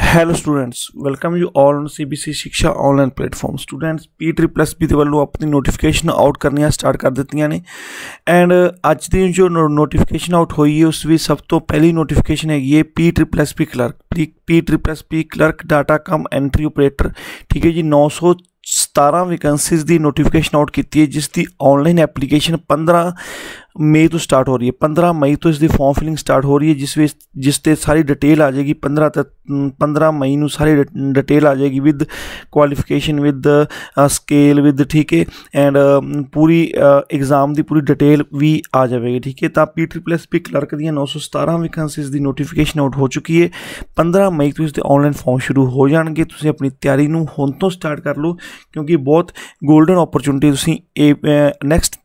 hello students welcome you all on CBC Shiksha online platform students P three plus B वो अपनी notification out करनी start कर दी ने and अज की जो नो नोटिफिकेशन आउट हुई है उस भी सब तो पहली नोटिफिकेशन हैगी है P three plus B clerk P P three plus B clerk data cum entry operator ठीक है जी नौ सौ सतारा वैकेंसीज की नोटिफिकेशन आउट की है जिसकी ऑनलाइन एप्लीकेशन पंद्रह ਮਈ ਤੋਂ ਸਟਾਰਟ ਹੋ ਰਹੀ ਹੈ 15 ਮਈ ਤੋਂ ਇਸ ਦੀ ਫਾਰਮ ਫਿਲਿੰਗ ਸਟਾਰਟ ਹੋ ਰਹੀ ਹੈ ਜਿਸ ਵਿੱਚ ਜਿਸ ਤੇ ਸਾਰੀ ਡਿਟੇਲ ਆ ਜਾਏਗੀ 15 ਤੱਕ 15 ਮਈ ਨੂੰ ਸਾਰੀ ਡਿਟੇਲ ਆ ਜਾਏਗੀ with qualification with scale with ਠੀਕ ਹੈ ਐਂਡ ਪੂਰੀ ਐਗਜ਼ਾਮ ਦੀ ਪੂਰੀ ਡਿਟੇਲ ਵੀ ਆ ਜਾਵੇਗੀ ਠੀਕ ਹੈ ਤਾਂ ਪੀ ਕਲਰਕ ਦੀਆਂ 917 ਵੈਕੈਂਸੀਜ਼ ਦੀ ਨੋਟੀਫਿਕੇਸ਼ਨ ਆਊਟ ਹੋ ਚੁੱਕੀ ਹੈ 15 ਮਈ ਤੋਂ ਇਸ ਦੇ ਆਨਲਾਈਨ ਫਾਰਮ ਸ਼ੁਰੂ ਹੋ ਜਾਣਗੇ ਤੁਸੀਂ ਆਪਣੀ ਤਿਆਰੀ ਨੂੰ ਹੁਣ ਤੋਂ ਸਟਾਰਟ ਕਰ ਲਓ ਕਿਉਂਕਿ ਬਹੁਤ 골ਡਨ ਓਪਰਚੁਨਿਟੀ ਤੁਸੀਂ ਇਹ ਨੈਕਸਟ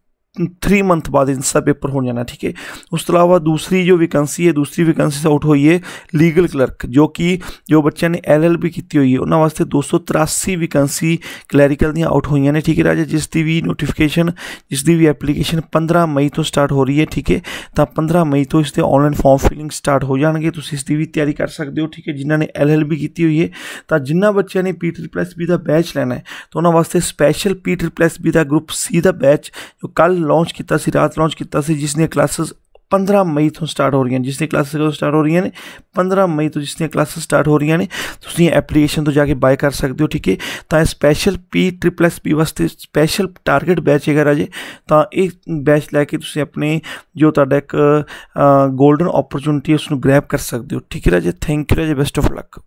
थ्री मंथ बाद इन पेपर हो जाना ठीक है उसके अलावा दूसरी जो वैकेंसी है दूसरी वैकेंसी से आउट हुई है लीगल क्लर्क जो कि जो बच्चे ने एल एल बी की हुई है उन्होंने वास्ते दो सौ तिरासी वैकेंसी क्लैरिकल दउट हुई ने ठीक है राजा जिसकी भी नोटिफिकेशन जिसकी भी एप्लीकेशन पंद्रह मई तो स्टार्ट हो रही है ठीक है तो पंद्रह मई तो इसके ऑनलाइन फॉर्म फिलिंग स्टार्ट हो जाएंगे तुम इसकी भी तैयारी कर सकते हो ठीक है जिन्होंने एल एल बी की हुई है तो जिन्हें बच्चों ने पी टी प्लस बी का बैच लेना है तो उन्होंने वास्ते special P T plus B का ग्रुप सी का बैच जो कल लॉन्च किया रात लॉन्च किया जिस क्लासेस पंद्रह मई तो स्टार्ट हो रही हैं जिसने क्लासेस कदों स्टार्ट हो रही ने पंद्रह मई तो जिसने क्लासेस स्टार्ट हो रही ने तुम एप्लीकेशन तो जाके बाय कर सकते हो ठीक है तो special P triple S P वास्ते स्पैशल टारगेट बैच अगर अजे तो एक बैच लैके अपने जो ता एक गोल्डन ओपरचुनिटी उसको ग्रैप कर सकते हो ठीक है Raje thank you Raje best of luck